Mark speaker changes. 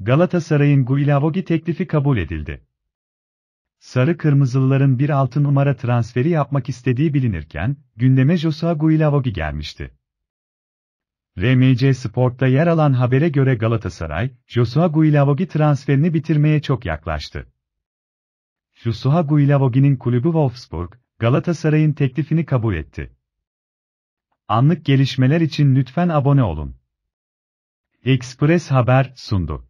Speaker 1: Galatasaray'ın Guilavogi teklifi kabul edildi. Sarı Kırmızılıların bir altı numara transferi yapmak istediği bilinirken, gündeme Josua Guilavogi gelmişti. RMC Sport'ta yer alan habere göre Galatasaray, Josua Guilavogi transferini bitirmeye çok yaklaştı. Josua Guilavogi'nin kulübü Wolfsburg, Galatasaray'ın teklifini kabul etti. Anlık gelişmeler için lütfen abone olun. Express Haber sundu.